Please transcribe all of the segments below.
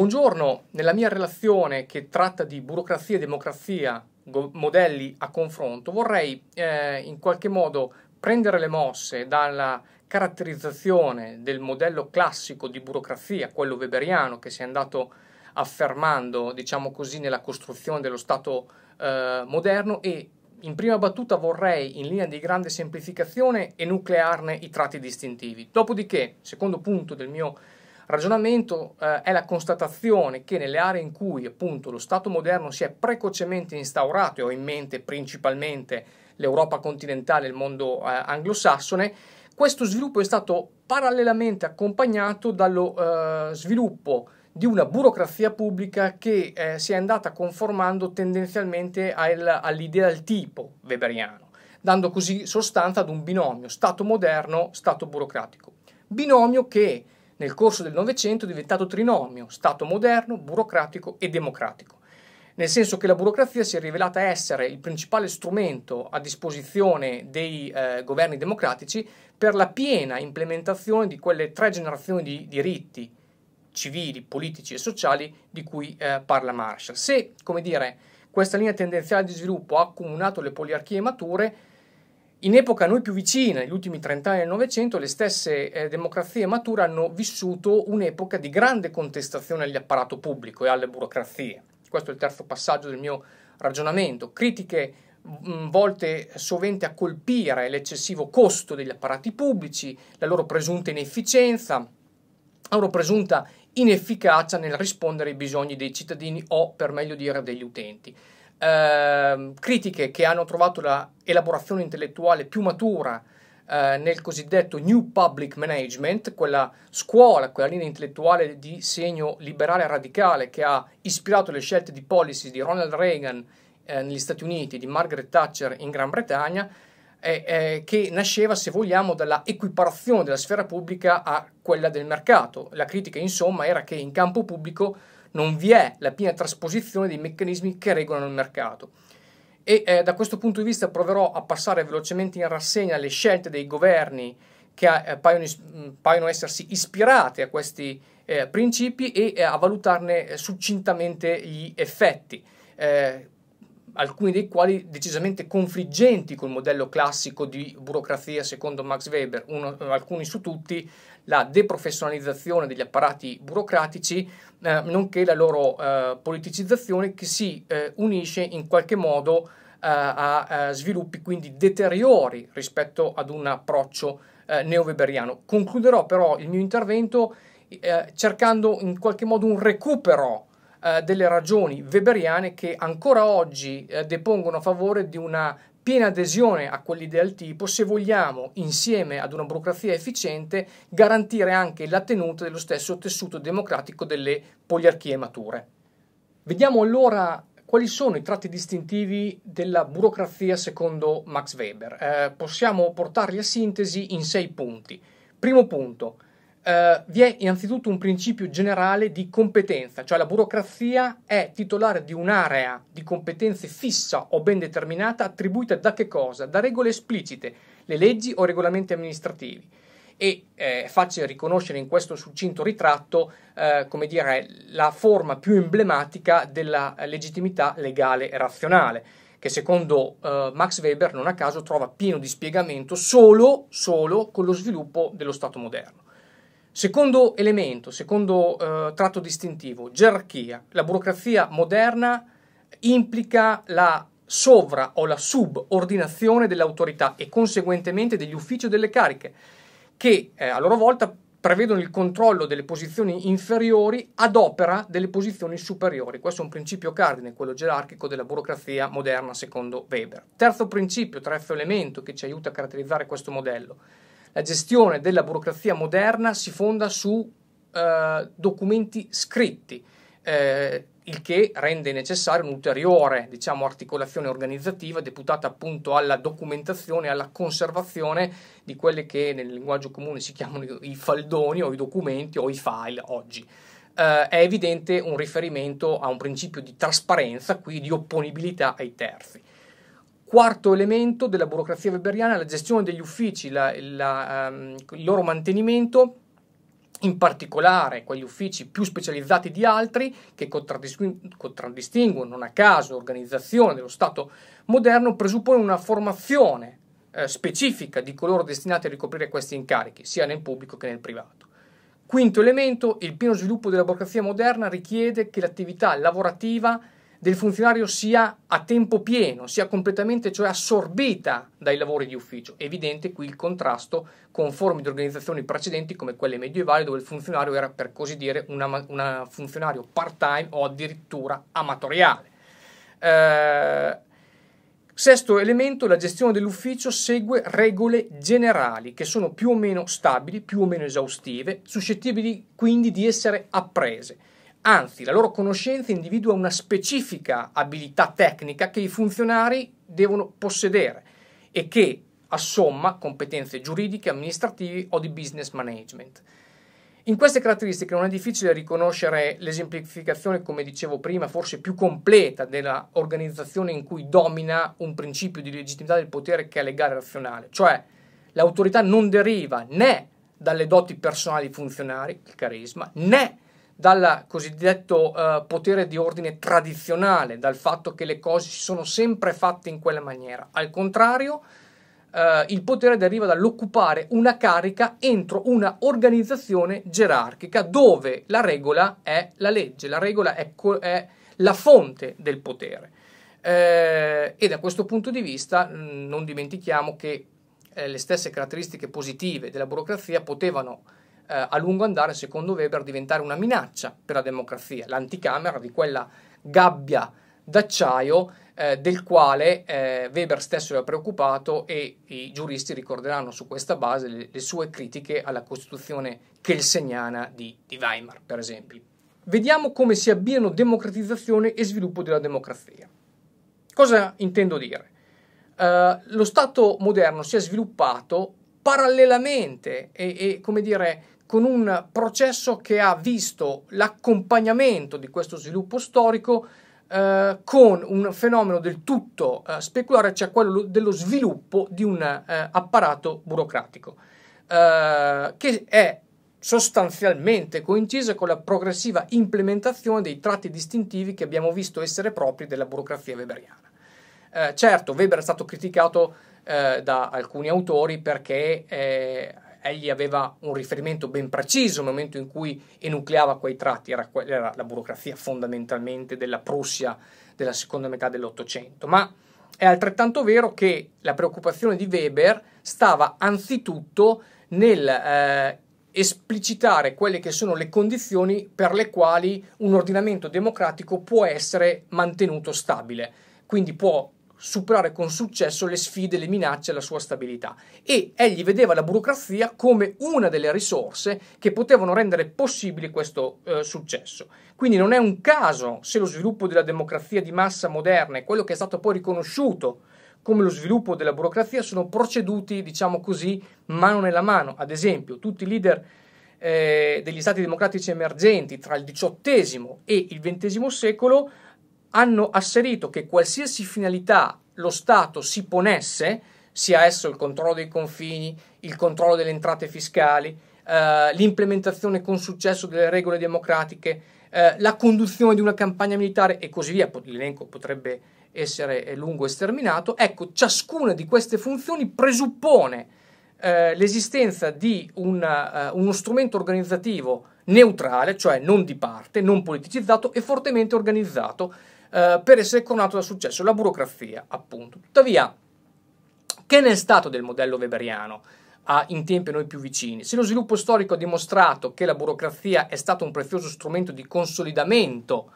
Buongiorno, nella mia relazione che tratta di burocrazia e democrazia, modelli a confronto, vorrei eh, in qualche modo prendere le mosse dalla caratterizzazione del modello classico di burocrazia, quello weberiano, che si è andato affermando, diciamo così, nella costruzione dello Stato eh, moderno e in prima battuta vorrei, in linea di grande semplificazione, enuclearne i tratti distintivi. Dopodiché, secondo punto del mio ragionamento eh, è la constatazione che nelle aree in cui appunto lo Stato moderno si è precocemente instaurato, e ho in mente principalmente l'Europa continentale, il mondo eh, anglosassone, questo sviluppo è stato parallelamente accompagnato dallo eh, sviluppo di una burocrazia pubblica che eh, si è andata conformando tendenzialmente al, all'idea del tipo weberiano, dando così sostanza ad un binomio Stato moderno-Stato burocratico. Binomio che nel corso del Novecento è diventato trinomio, Stato moderno, burocratico e democratico, nel senso che la burocrazia si è rivelata essere il principale strumento a disposizione dei eh, governi democratici per la piena implementazione di quelle tre generazioni di diritti civili, politici e sociali di cui eh, parla Marshall. Se, come dire, questa linea tendenziale di sviluppo ha accomunato le poliarchie mature, in epoca a noi più vicina, negli ultimi trent'anni del Novecento, le stesse eh, democrazie mature hanno vissuto un'epoca di grande contestazione agli all'apparato pubblico e alle burocrazie. Questo è il terzo passaggio del mio ragionamento. Critiche mh, mm, volte sovente a colpire l'eccessivo costo degli apparati pubblici, la loro presunta inefficienza, la loro presunta inefficacia nel rispondere ai bisogni dei cittadini o, per meglio dire, degli utenti. Ehm, critiche che hanno trovato la elaborazione intellettuale più matura eh, nel cosiddetto New Public Management, quella scuola, quella linea intellettuale di segno liberale radicale che ha ispirato le scelte di policy di Ronald Reagan eh, negli Stati Uniti, di Margaret Thatcher in Gran Bretagna, che nasceva, se vogliamo, dalla equiparazione della sfera pubblica a quella del mercato. La critica, insomma, era che in campo pubblico non vi è la piena trasposizione dei meccanismi che regolano il mercato. E eh, da questo punto di vista proverò a passare velocemente in rassegna le scelte dei governi che eh, paiono, mm, paiono, essersi ispirate a questi eh, principi e eh, a valutarne eh, succintamente gli effetti eh, alcuni dei quali decisamente confliggenti col modello classico di burocrazia secondo Max Weber, uno, alcuni su tutti la deprofessionalizzazione degli apparati burocratici, eh, nonché la loro eh, politicizzazione che si eh, unisce in qualche modo eh, a, a, eh, sviluppi quindi deteriori rispetto ad un approccio eh, neo-weberiano. Concluderò però il mio intervento cercando in qualche modo un recupero delle ragioni weberiane che ancora oggi depongono a favore di una piena adesione a quell'ideal tipo se vogliamo, insieme ad una burocrazia efficiente, garantire anche la tenuta dello stesso tessuto democratico delle poliarchie mature. Vediamo allora quali sono i tratti distintivi della burocrazia secondo Max Weber. Eh, possiamo portarli a sintesi in sei punti. Primo punto, eh, vi è innanzitutto un principio generale di competenza, cioè la burocrazia è titolare di un'area di competenze fissa o ben determinata attribuita da che cosa? Da regole esplicite, le leggi o regolamenti amministrativi e eh, è facile riconoscere in questo succinto ritratto eh, come dire, la forma più emblematica della legittimità legale e razionale, che secondo eh, Max Weber non a caso trova pieno dispiegamento solo, solo con lo sviluppo dello Stato moderno. Secondo elemento, secondo eh, tratto distintivo, gerarchia. La burocrazia moderna implica la sovra o la subordinazione dell'autorità e conseguentemente degli uffici o delle cariche, che eh, a loro volta prevedono il controllo delle posizioni inferiori ad opera delle posizioni superiori. Questo è un principio cardine, quello gerarchico della burocrazia moderna secondo Weber. Terzo principio, terzo elemento che ci aiuta a caratterizzare questo modello la gestione della burocrazia moderna si fonda su eh, documenti scritti, eh, il che rende necessaria un'ulteriore diciamo, articolazione organizzativa deputata appunto alla documentazione e alla conservazione di quelli che nel linguaggio comune si chiamano i faldoni o i documenti o i file oggi. Eh, è evidente un riferimento a un principio di trasparenza, quindi di opponibilità ai terzi quarto elemento della burocrazia weberiana è la gestione degli uffici, la, la, um, il loro mantenimento, in particolare quegli uffici più specializzati di altri che contraddistinguono non a caso l'organizzazione dello Stato moderno, presuppone una formazione eh, specifica di coloro destinati a ricoprire questi incarichi, sia nel pubblico che nel privato. Quinto elemento, il pieno sviluppo della burocrazia moderna richiede che l'attività lavorativa del funzionario sia a tempo pieno, sia completamente cioè assorbita dai lavori di ufficio. evidente qui il contrasto con forme di organizzazioni precedenti come quelle medievali dove il funzionario era per così dire un funzionario part-time o addirittura amatoriale. Eh, Sesto elemento, la gestione dell'ufficio segue regole generali che sono più o meno stabili, più o meno esaustive, suscettibili quindi di essere apprese. Anzi, la loro conoscenza individua una specifica abilità tecnica che i funzionari devono possedere e che assomma competenze giuridiche, amministrative o di business management. In queste caratteristiche non è difficile riconoscere l'esemplificazione, come dicevo prima, forse più completa dell'organizzazione in cui domina un principio di legittimità del potere che è legale e razionale, cioè l'autorità non deriva né dalle doti personali funzionari, il carisma, né dal cosiddetto eh, potere di ordine tradizionale, dal fatto che le cose si sono sempre fatte in quella maniera. Al contrario, eh, il potere deriva dall'occupare una carica entro una organizzazione gerarchica dove la regola è la legge, la regola è, co- è la fonte del potere. Eh, e da questo punto di vista mh, mm, non dimentichiamo che eh, le stesse caratteristiche positive della burocrazia potevano eh, a lungo andare, secondo Weber, diventare una minaccia per la democrazia, l'anticamera di quella gabbia d'acciaio eh, del quale eh, Weber stesso era preoccupato e i giuristi ricorderanno su questa base le, le sue critiche alla Costituzione kelseniana di, di, Weimar, per esempio. Vediamo come si abbiano democratizzazione e sviluppo della democrazia. Cosa intendo dire? Eh, lo Stato moderno si è sviluppato parallelamente e, e come dire, con un processo che ha visto l'accompagnamento di questo sviluppo storico eh, con un fenomeno del tutto eh, speculare, cioè quello dello sviluppo di un eh, apparato burocratico, eh, che è sostanzialmente coincisa con la progressiva implementazione dei tratti distintivi che abbiamo visto essere propri della burocrazia weberiana. Eh, certo, Weber è stato criticato eh, da alcuni autori perché eh, egli aveva un riferimento ben preciso nel momento in cui enucleava quei tratti, era, era la burocrazia fondamentalmente della Prussia della seconda metà dell'Ottocento, ma è altrettanto vero che la preoccupazione di Weber stava anzitutto nel eh, esplicitare quelle che sono le condizioni per le quali un ordinamento democratico può essere mantenuto stabile, quindi può superare con successo le sfide, le minacce alla sua stabilità e egli vedeva la burocrazia come una delle risorse che potevano rendere possibile questo eh, successo. Quindi non è un caso se lo sviluppo della democrazia di massa moderna e quello che è stato poi riconosciuto come lo sviluppo della burocrazia sono proceduti, diciamo così, mano nella mano. Ad esempio, tutti i leader eh, degli stati democratici emergenti tra il XVIII e il XX secolo hanno asserito che qualsiasi finalità lo Stato si ponesse, sia esso il controllo dei confini, il controllo delle entrate fiscali, eh, l'implementazione con successo delle regole democratiche, eh, la conduzione di una campagna militare e così via, l'elenco potrebbe essere eh, lungo e sterminato, ecco, ciascuna di queste funzioni presuppone eh, l'esistenza di una, uh, eh, uno strumento organizzativo neutrale, cioè non di parte, non politicizzato e fortemente organizzato, eh, per essere coronato da successo, la burocrazia, appunto. Tuttavia, che ne è stato del modello weberiano? A, ah, in tempi a noi più vicini. Se lo sviluppo storico ha dimostrato che la burocrazia è stato un prezioso strumento di consolidamento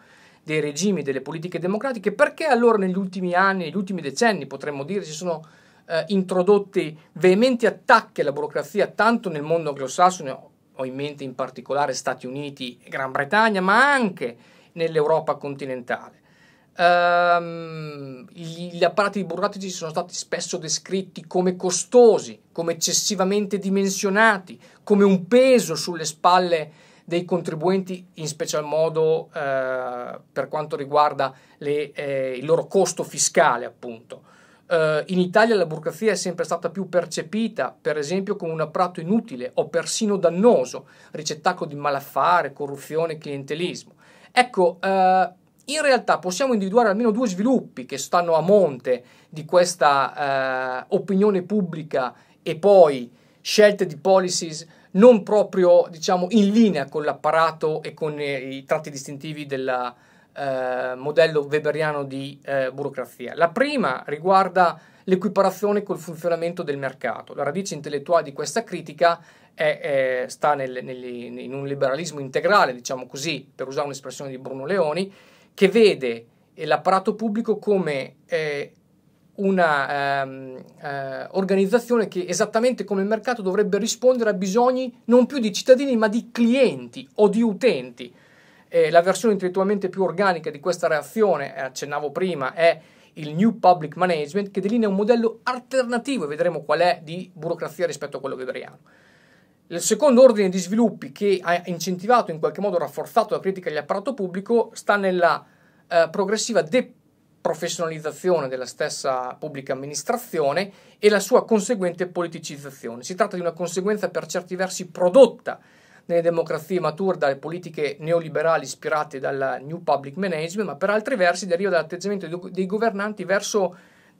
dei regimi e delle politiche democratiche, perché allora negli ultimi anni, negli ultimi decenni, potremmo dire, si sono eh, introdotti veementi attacchi alla burocrazia tanto nel mondo anglosassone, ho in mente in particolare Stati Uniti e Gran Bretagna, ma anche nell'Europa continentale? Um, gli, gli apparati burocratici sono stati spesso descritti come costosi, come eccessivamente dimensionati, come un peso sulle spalle dei contribuenti, in special modo eh, per quanto riguarda le, eh, il loro costo fiscale, appunto. Eh, in Italia la burocrazia è sempre stata più percepita, per esempio, come un apparato inutile o persino dannoso, ricettacolo di malaffare, corruzione, clientelismo. Ecco, eh, in realtà possiamo individuare almeno due sviluppi che stanno a monte di questa eh, opinione pubblica e poi scelte di policies non proprio diciamo, in linea con l'apparato e con eh, i tratti distintivi del eh, modello weberiano di eh, burocrazia. La prima riguarda l'equiparazione col funzionamento del mercato. La radice intellettuale di questa critica è, è, sta nel, nel, in un liberalismo integrale, diciamo così, per usare un'espressione di Bruno Leoni, che vede eh, l'apparato pubblico come eh, una ehm, eh, che esattamente come il mercato dovrebbe rispondere a bisogni non più di cittadini ma di clienti o di utenti. Eh, la versione intellettualmente più organica di questa reazione, eh, accennavo prima, è il New Public Management che delinea un modello alternativo e vedremo qual è di burocrazia rispetto a quello weberiano. Il secondo ordine di sviluppi che ha incentivato, in qualche modo rafforzato la critica dell'apparato pubblico, sta nella eh, progressiva deprofessionalizzazione della stessa pubblica amministrazione e la sua conseguente politicizzazione. Si tratta di una conseguenza per certi versi prodotta nelle democrazie mature dalle politiche neoliberali ispirate dal New Public Management, ma per altri versi deriva dall'atteggiamento dei governanti verso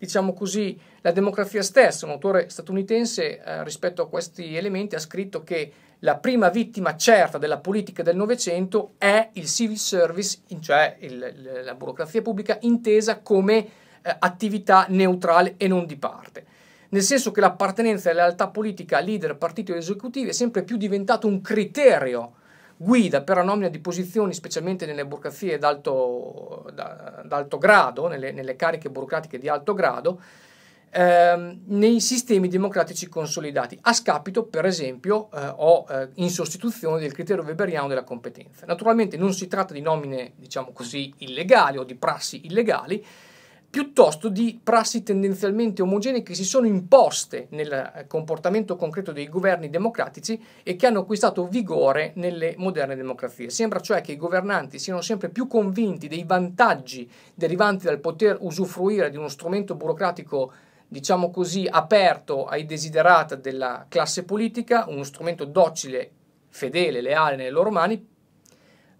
diciamo così, la democrazia stessa. Un autore statunitense eh, rispetto a questi elementi ha scritto che la prima vittima certa della politica del Novecento è il civil service, cioè il, la burocrazia pubblica intesa come eh, attività neutrale e non di parte. Nel senso che l'appartenenza e la lealtà politica a leader, partiti ed esecutivi è sempre più diventato un criterio guida per la nomina di posizioni, specialmente nelle burocrazie d'alto, d'alto grado, nelle, nelle cariche burocratiche di alto grado, ehm, nei sistemi democratici consolidati, a scapito, per esempio, eh, o eh, in sostituzione del criterio weberiano della competenza. Naturalmente non si tratta di nomine, diciamo così, illegali o di prassi illegali, piuttosto di prassi tendenzialmente omogenee che si sono imposte nel eh, comportamento concreto dei governi democratici e che hanno acquistato vigore nelle moderne democrazie. Sembra cioè che i governanti siano sempre più convinti dei vantaggi derivanti dal poter usufruire di uno strumento burocratico diciamo così, aperto ai desiderata della classe politica, uno strumento docile, fedele, leale nelle loro mani,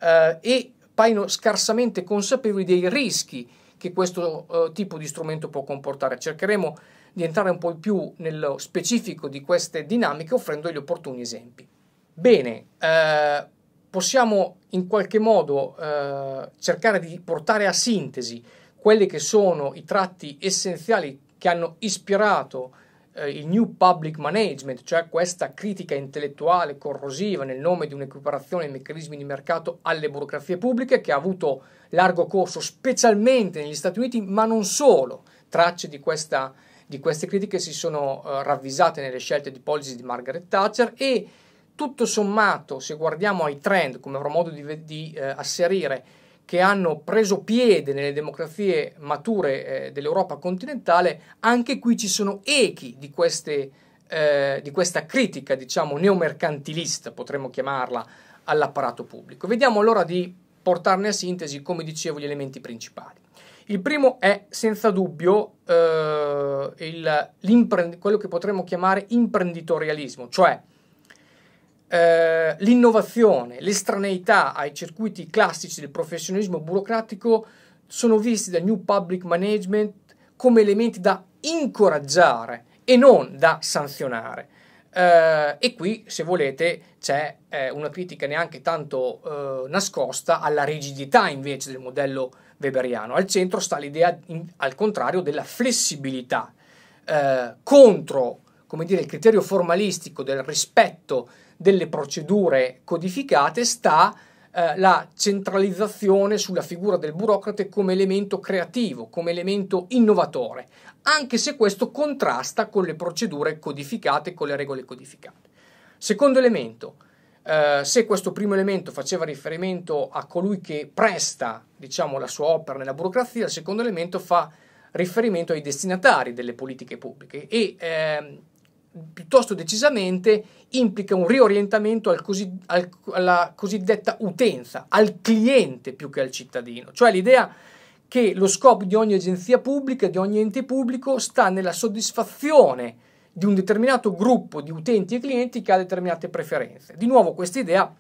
eh, e paiono scarsamente consapevoli dei rischi che questo eh, tipo di strumento può comportare. Cercheremo di entrare un po' più nello specifico di queste dinamiche offrendo gli opportuni esempi. Bene, eh, possiamo in qualche modo eh, cercare di portare a sintesi quelli che sono i tratti essenziali che hanno ispirato eh, il New Public Management, cioè questa critica intellettuale corrosiva nel nome di un'equiparazione ai meccanismi di mercato alle burocrazie pubbliche che ha avuto largo corso specialmente negli Stati Uniti, ma non solo. Tracce di, questa, di queste critiche si sono eh, ravvisate nelle scelte di policy di Margaret Thatcher e tutto sommato, se guardiamo ai trend, come avrò modo di, di eh, asserire, che hanno preso piede nelle democrazie mature eh, dell'Europa continentale, anche qui ci sono echi di, queste, eh, di questa critica, diciamo, neomercantilista, potremmo chiamarla, all'apparato pubblico. Vediamo allora di portarne a sintesi, come dicevo, gli elementi principali. Il primo è senza dubbio eh, il, quello che potremmo chiamare imprenditorialismo, cioè eh, l'innovazione, l'estraneità ai circuiti classici del professionismo burocratico sono visti dal New Public Management come elementi da incoraggiare e non da sanzionare. Eh, e qui, se volete, c'è eh, una critica neanche tanto eh, nascosta alla rigidità invece del modello weberiano. Al centro sta l'idea, in, al contrario, della flessibilità eh, contro come dire, il criterio formalistico del rispetto delle procedure codificate sta eh, la centralizzazione sulla figura del burocrate come elemento creativo, come elemento innovatore, anche se questo contrasta con le procedure codificate, con le regole codificate. Secondo elemento, Uh, se questo primo elemento faceva riferimento a colui che presta diciamo, la sua opera nella burocrazia, il secondo elemento fa riferimento ai destinatari delle politiche pubbliche e eh, piuttosto decisamente implica un riorientamento al cosi, al, alla cosiddetta utenza, al cliente più che al cittadino, cioè l'idea che lo scopo di ogni agenzia pubblica, di ogni ente pubblico, sta nella soddisfazione di un determinato gruppo di utenti e clienti che ha determinate preferenze. Di nuovo questa idea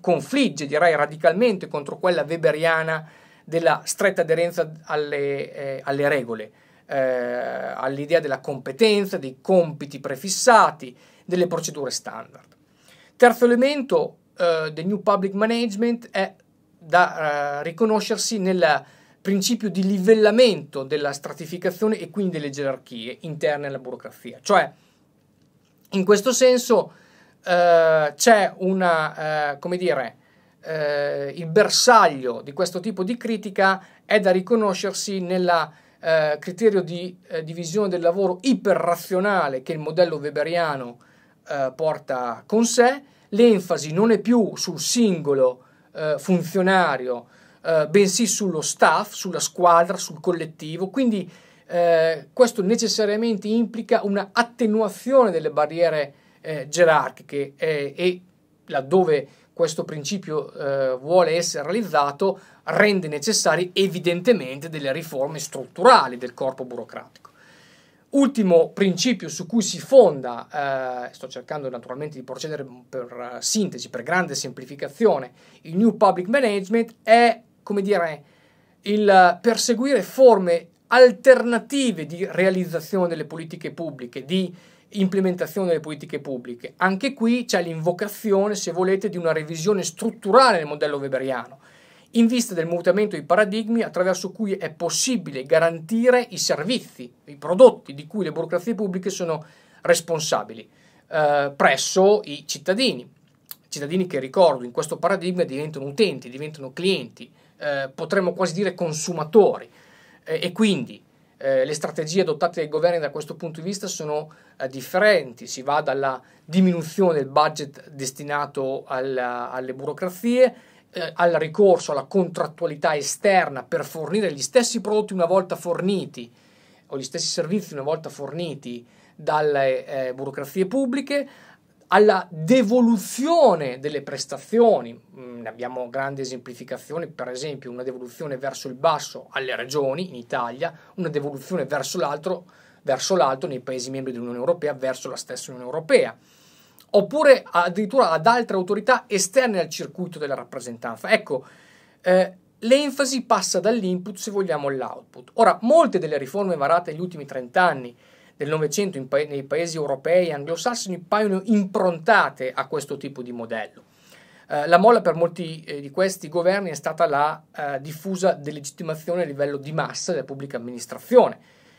confligge, direi, radicalmente contro quella weberiana della stretta aderenza alle, eh, alle regole eh, all'idea della competenza, dei compiti prefissati, delle procedure standard. Terzo elemento eh, del New Public Management è da eh, riconoscersi nel principio di livellamento della stratificazione e quindi delle gerarchie interne alla burocrazia. Cioè, in questo senso eh, c'è una, eh, come dire, eh, il bersaglio di questo tipo di critica è da riconoscersi nella eh, criterio di eh, divisione del lavoro iperrazionale che il modello weberiano eh, porta con sé, l'enfasi non è più sul singolo eh, funzionario, eh, bensì sullo staff, sulla squadra, sul collettivo, quindi eh, questo necessariamente implica una attenuazione delle barriere gerarchiche e laddove questo principio eh, vuole essere realizzato rende necessarie evidentemente delle riforme strutturali del corpo burocratico. Ultimo principio su cui si fonda, eh, sto cercando naturalmente di procedere per eh, sintesi, per grande semplificazione, il New Public Management è, come dire, il perseguire forme alternative di realizzazione delle politiche pubbliche, di implementazione delle politiche pubbliche. Anche qui c'è l'invocazione, se volete, di una revisione strutturale del modello weberiano, in vista del mutamento dei paradigmi attraverso cui è possibile garantire i servizi, i prodotti di cui le burocrazie pubbliche sono responsabili eh, presso i cittadini. Cittadini che, ricordo, in questo paradigma diventano utenti, diventano clienti, eh, potremmo quasi dire consumatori. Eh, e quindi eh, le strategie adottate dai governi da questo punto di vista sono eh, differenti, si va dalla diminuzione del budget destinato alla, alle burocrazie eh, al ricorso alla contrattualità esterna per fornire gli stessi prodotti una volta forniti o gli stessi servizi una volta forniti dalle eh, burocrazie pubbliche alla devoluzione delle prestazioni, mm, ne abbiamo grandi esemplificazioni, per esempio una devoluzione verso il basso alle regioni in Italia, una devoluzione verso l'alto, verso l'alto nei Paesi membri dell'Unione Europea, verso la stessa Unione Europea, oppure addirittura ad altre autorità esterne al circuito della rappresentanza. Ecco, eh, l'enfasi passa dall'input se vogliamo all'output. Ora, molte delle riforme varate negli ultimi 30 anni, del Novecento pa- nei paesi europei e anglosassoni paiono improntate a questo tipo di modello. Eh, la molla per molti eh, di questi governi è stata la eh, diffusa delegittimazione a livello di massa della pubblica amministrazione,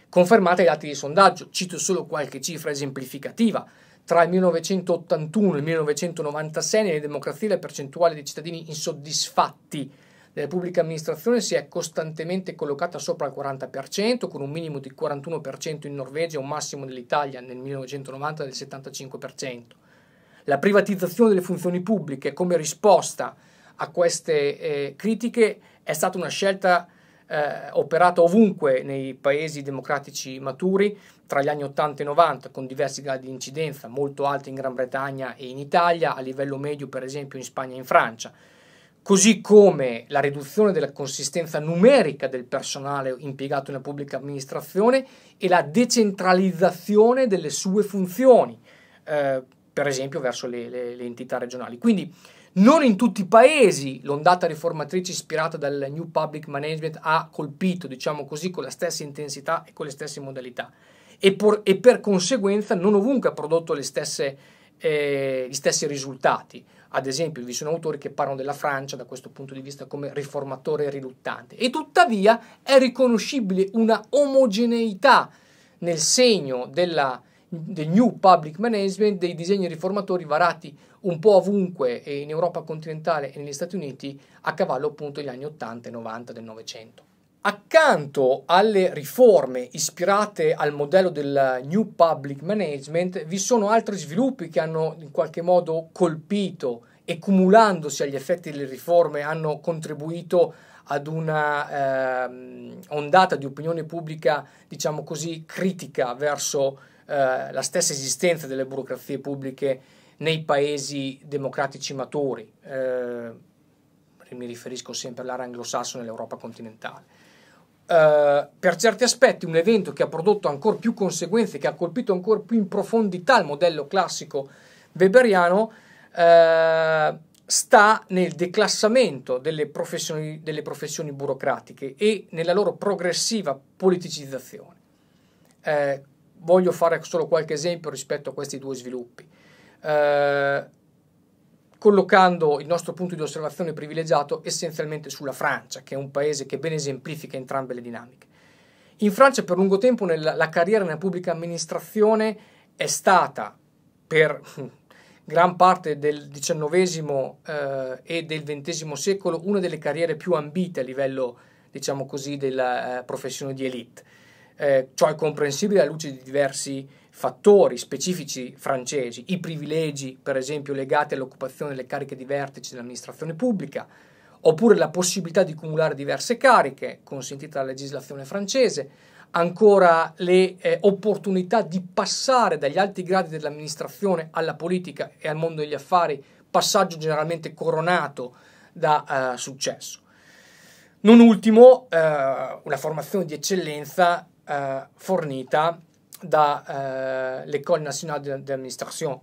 confermata dai dati di sondaggio. Cito solo qualche cifra esemplificativa. Tra il 1981 e il 1996 nelle democrazie la percentuale dei cittadini insoddisfatti della pubblica amministrazione si è costantemente collocata sopra il 40%, con un minimo di 41% in Norvegia e un massimo nell'Italia nel 1990 del 75%. La privatizzazione delle funzioni pubbliche come risposta a queste eh, critiche è stata una scelta eh, operata ovunque nei paesi democratici maturi tra gli anni 80 e 90 con diversi gradi di incidenza, molto alti in Gran Bretagna e in Italia, a livello medio per esempio in Spagna e in Francia così come la riduzione della consistenza numerica del personale impiegato nella pubblica amministrazione e la decentralizzazione delle sue funzioni, eh, per esempio verso le, le, le, entità regionali. Quindi non in tutti i paesi l'ondata riformatrice ispirata dal New Public Management ha colpito, diciamo così, con la stessa intensità e con le stesse modalità e, por, e per conseguenza non ovunque ha prodotto stesse, eh, gli stessi risultati. Ad esempio, vi sono autori che parlano della Francia da questo punto di vista come riformatore riluttante. E tuttavia è riconoscibile una omogeneità nel segno della, del New Public Management, dei disegni riformatori varati un po' ovunque in Europa continentale e negli Stati Uniti a cavallo appunto degli anni 80 e 90 del Novecento. Accanto alle riforme ispirate al modello del New Public Management, vi sono altri sviluppi che hanno in qualche modo colpito e cumulandosi agli effetti delle riforme hanno contribuito ad una eh, ondata di opinione pubblica, diciamo così, critica verso eh, la stessa esistenza delle burocrazie pubbliche nei paesi democratici maturi. Eh, mi riferisco sempre all'area anglosassone e all'Europa continentale. Eh, per certi aspetti un evento che ha prodotto ancora più conseguenze, che ha colpito ancora più in profondità il modello classico weberiano, uh, sta nel declassamento delle professioni, delle professioni, burocratiche e nella loro progressiva politicizzazione. Uh, voglio fare solo qualche esempio rispetto a questi due sviluppi collocando il nostro punto di osservazione privilegiato essenzialmente sulla Francia, che è un paese che ben esemplifica entrambe le dinamiche. In Francia per lungo tempo nella, la carriera nella pubblica amministrazione è stata, per gran parte del XIX eh, e del XX secolo, una delle carriere più ambite a livello, diciamo così, della eh, professione di elite. Eh, ciò è comprensibile alla luce di diversi fattori specifici francesi, i privilegi per esempio legati all'occupazione delle cariche di vertice dell'amministrazione pubblica, oppure la possibilità di cumulare diverse cariche consentita dalla legislazione francese, ancora le eh, opportunità di passare dagli alti gradi dell'amministrazione alla politica e al mondo degli affari, passaggio generalmente coronato da eh, successo. Non ultimo, eh, una formazione di eccellenza eh, fornita dall'École eh, euh, nationale d'administration,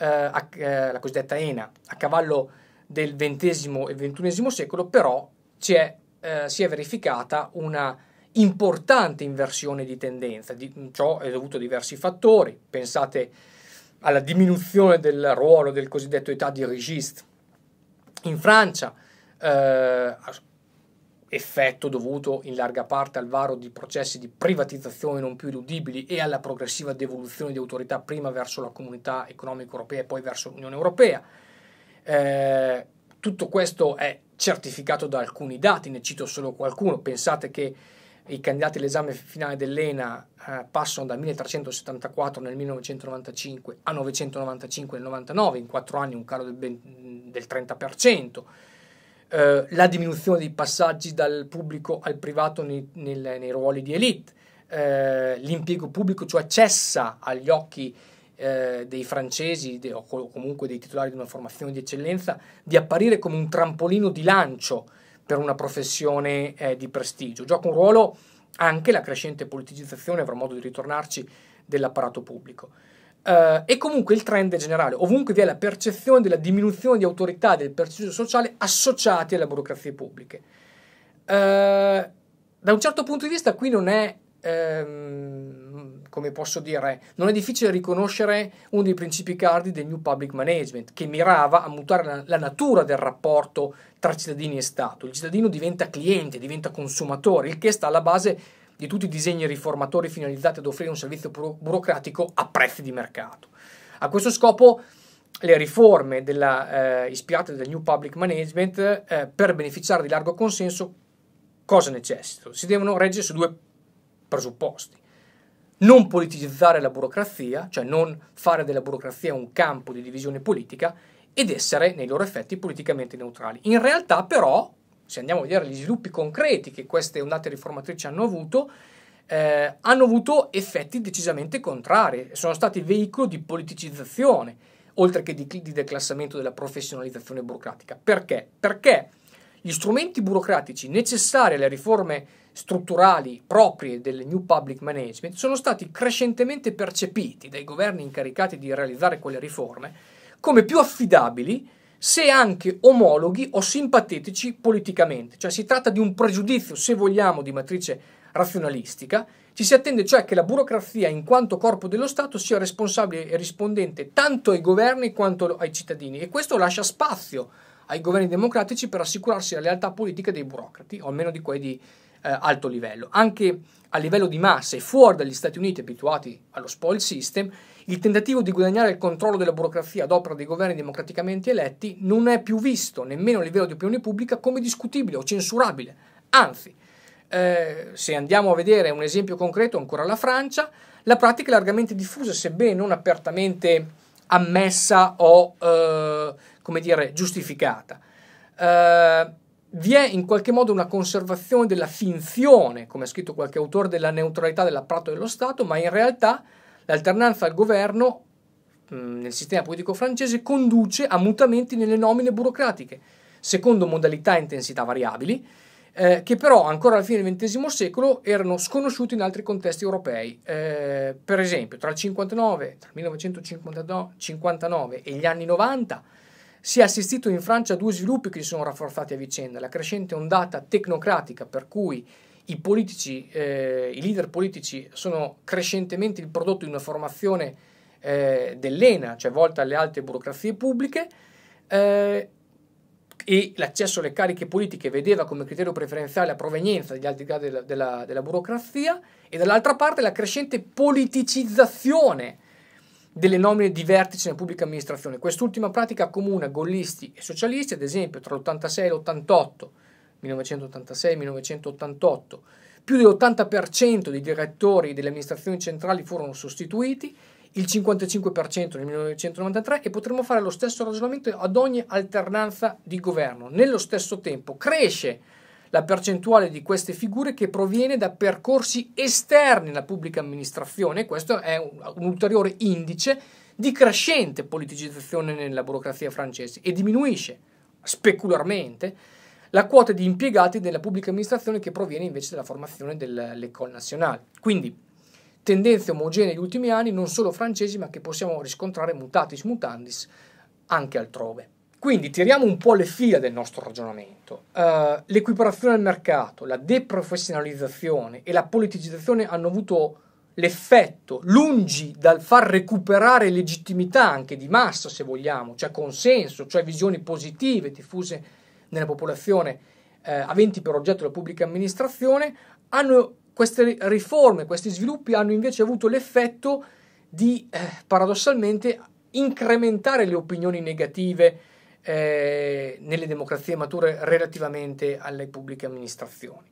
euh, eh, la cosiddetta ENA, a cavallo del XX e XXI secolo, però è, eh, si è verificata una importante inversione di tendenza. Di, ciò è dovuto a diversi fattori. Pensate alla diminuzione del ruolo del cosiddetto età di registro. in Francia, eh, effetto dovuto in larga parte al varo di processi di privatizzazione non più eludibili e alla progressiva devoluzione di autorità prima verso la comunità economica europea e poi verso l'Unione Europea. Eh, tutto questo è certificato da alcuni dati, ne cito solo qualcuno. Pensate che i candidati all'esame finale dell'ENA eh, passano da 1374 nel 1995 a 995 nel 99, in quattro anni un calo del, ben, del 30%. Eh, la diminuzione dei passaggi dal pubblico al privato nei, nel, nei ruoli di elite, eh, l'impiego pubblico, cioè cessa agli occhi eh, dei francesi de, o comunque dei titolari di una formazione di eccellenza di apparire come un trampolino di lancio per una professione eh, di prestigio. Gioca un ruolo anche la crescente politicizzazione, avrà modo di ritornarci, dell'apparato pubblico. Uh, e comunque il trend è generale, ovunque vi è la percezione della diminuzione di autorità del percesso sociale associati alle burocrazie pubbliche. Uh, da un certo punto di vista qui non è, um, come posso dire, non è difficile riconoscere uno dei principi cardi del New Public Management, che mirava a mutare la, la natura del rapporto tra cittadini e Stato. Il cittadino diventa cliente, diventa consumatore, il che sta alla base di tutti i disegni riformatori finalizzati ad offrire un servizio buro- burocratico a prezzi di mercato. A questo scopo le riforme della, eh, ispirate dal New Public Management eh, per beneficiare di largo consenso cosa necessitano? Si devono reggere su due presupposti. Non politicizzare la burocrazia, cioè non fare della burocrazia un campo di divisione politica ed essere nei loro effetti politicamente neutrali. In realtà però se andiamo a vedere gli sviluppi concreti che queste ondate riformatrici hanno avuto, eh, hanno avuto effetti decisamente contrari, sono stati veicolo di politicizzazione, oltre che di, di declassamento della professionalizzazione burocratica. Perché? Perché gli strumenti burocratici necessari alle riforme strutturali proprie del New Public Management sono stati crescentemente percepiti dai governi incaricati di realizzare quelle riforme come più affidabili se anche omologhi o simpatetici politicamente. Cioè si tratta di un pregiudizio, se vogliamo, di matrice razionalistica. Ci si attende cioè che la burocrazia, in quanto corpo dello Stato, sia responsabile e rispondente tanto ai governi quanto ai cittadini. E questo lascia spazio ai governi democratici per assicurarsi la lealtà politica dei burocrati, o almeno di quelli di eh, alto livello. Anche a livello di massa e fuori dagli Stati Uniti abituati allo spoil system, il tentativo di guadagnare il controllo della burocrazia ad opera dei governi democraticamente eletti non è più visto, nemmeno a livello di opinione pubblica, come discutibile o censurabile. Anzi, eh, se andiamo a vedere un esempio concreto, ancora la Francia, la pratica è largamente diffusa, sebbene non apertamente ammessa o, eh, come dire, giustificata. Eh, vi è in qualche modo una conservazione della finzione, come ha scritto qualche autore, della neutralità dell'apparato dello Stato, ma in realtà L'alternanza al governo mm, nel sistema politico francese conduce a mutamenti nelle nomine burocratiche, secondo modalità e intensità variabili, eh, che però ancora alla fine del XX secolo erano sconosciuti in altri contesti europei. Eh, per esempio, tra il 59, tra 1959 e gli anni 90 si è assistito in Francia a due sviluppi che si sono rafforzati a vicenda, la crescente ondata tecnocratica per cui i politici, eh, i leader politici sono crescentemente il prodotto di una formazione eh, dell'ENA, cioè volta alle alte burocrazie pubbliche, eh, e l'accesso alle cariche politiche vedeva come criterio preferenziale la provenienza degli alti gradi della, della, della burocrazia, e dall'altra parte la crescente politicizzazione delle nomine di vertice nella pubblica amministrazione. Quest'ultima pratica comune a gollisti e socialisti, ad esempio tra l'86 e l'88 1986-1988. Più dell'80% dei direttori delle amministrazioni centrali furono sostituiti, il 55% nel 1993 e potremmo fare lo stesso ragionamento ad ogni alternanza di governo. Nello stesso tempo cresce la percentuale di queste figure che proviene da percorsi esterni alla pubblica amministrazione, questo è un, un ulteriore indice di crescente politicizzazione nella burocrazia francese e diminuisce specularmente la quota di impiegati della pubblica amministrazione che proviene invece dalla formazione dell'École Nationale. Quindi, tendenze omogenee negli ultimi anni, non solo francesi, ma che possiamo riscontrare mutatis mutandis anche altrove. Quindi tiriamo un po' le fila del nostro ragionamento. Uh, l'equiparazione al mercato, la deprofessionalizzazione e la politicizzazione hanno avuto l'effetto, lungi dal far recuperare legittimità anche di massa, se vogliamo, cioè consenso, cioè visioni positive diffuse nella popolazione eh, aventi per oggetto la pubblica amministrazione, hanno, queste riforme, questi sviluppi hanno invece avuto l'effetto di eh, paradossalmente incrementare le opinioni negative eh, nelle democrazie mature relativamente alle pubbliche amministrazioni.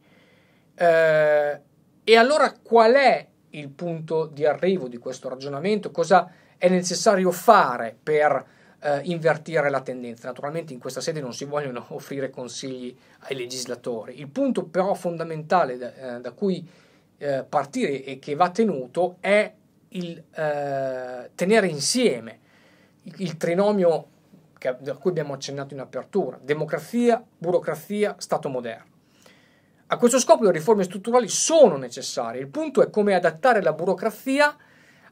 Eh, e allora qual è il punto di arrivo di questo ragionamento? Cosa è necessario fare per eh, invertire la tendenza. Naturalmente in questa sede non si vogliono offrire consigli ai legislatori. Il punto però fondamentale da, eh, da cui eh, partire e che va tenuto è il eh, tenere insieme il, il trinomio che, da cui abbiamo accennato in apertura, democrazia, burocrazia, Stato moderno. A questo scopo le riforme strutturali sono necessarie, il punto è come adattare la burocrazia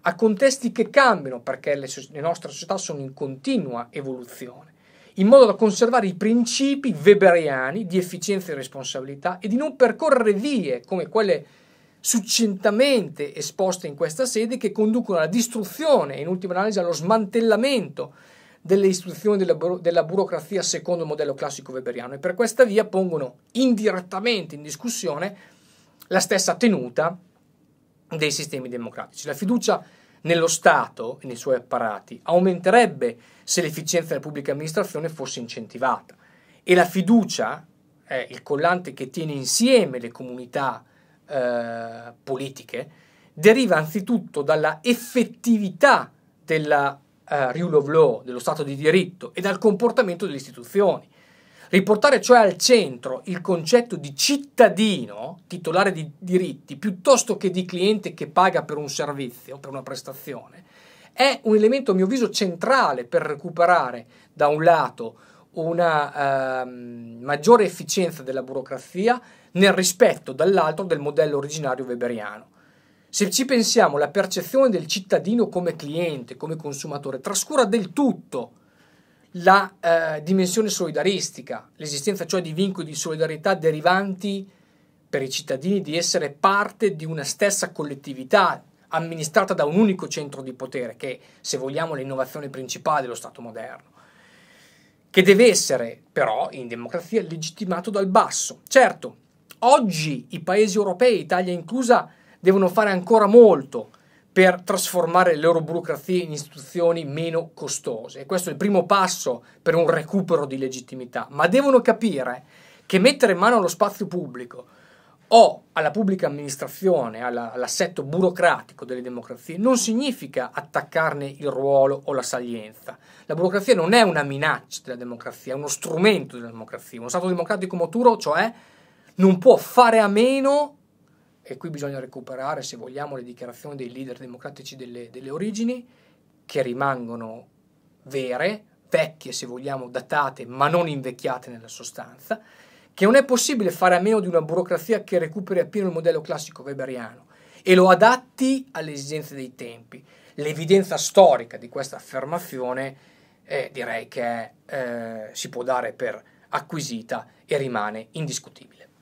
a contesti che cambiano perché le, le nostre società sono in continua evoluzione, in modo da conservare i principi weberiani di efficienza e responsabilità e di non percorrere vie come quelle succintamente esposte in questa sede che conducono alla distruzione e in ultima analisi allo smantellamento delle istituzioni della, buro- della, burocrazia secondo il modello classico weberiano e per questa via pongono indirettamente in discussione la stessa tenuta dei sistemi democratici. La fiducia nello Stato e nei suoi apparati aumenterebbe se l'efficienza della pubblica amministrazione fosse incentivata e la fiducia è il collante che tiene insieme le comunità eh, politiche, deriva anzitutto dalla effettività della eh, rule of law, dello Stato di diritto e dal comportamento delle istituzioni. Riportare cioè al centro il concetto di cittadino, titolare di diritti, piuttosto che di cliente che paga per un servizio, per una prestazione, è un elemento a mio avviso centrale per recuperare da un lato una eh, maggiore efficienza della burocrazia nel rispetto dall'altro del modello originario weberiano. Se ci pensiamo, la percezione del cittadino come cliente, come consumatore, trascura del tutto la eh, dimensione solidaristica, l'esistenza cioè di vincoli di solidarietà derivanti per i cittadini di essere parte di una stessa collettività amministrata da un unico centro di potere, che se vogliamo è l'innovazione principale dello Stato moderno, che deve essere però in democrazia legittimato dal basso. Certo, oggi i paesi europei, Italia inclusa, devono fare ancora molto per trasformare le loro burocrazie in istituzioni meno costose. E questo è il primo passo per un recupero di legittimità, ma devono capire che mettere mano allo spazio pubblico o alla pubblica amministrazione, all'assetto burocratico delle democrazie, non significa attaccarne il ruolo o la salienza. La burocrazia non è una minaccia della democrazia, è uno strumento della democrazia. Uno Stato democratico maturo, cioè, non può fare a meno e qui bisogna recuperare, se vogliamo, le dichiarazioni dei leader democratici delle, delle origini, che rimangono vere, vecchie se vogliamo, datate, ma non invecchiate nella sostanza, che non è possibile fare a meno di una burocrazia che recuperi appieno il modello classico weberiano e lo adatti alle esigenze dei tempi. L'evidenza storica di questa affermazione eh, direi che eh, si può dare per acquisita e rimane indiscutibile.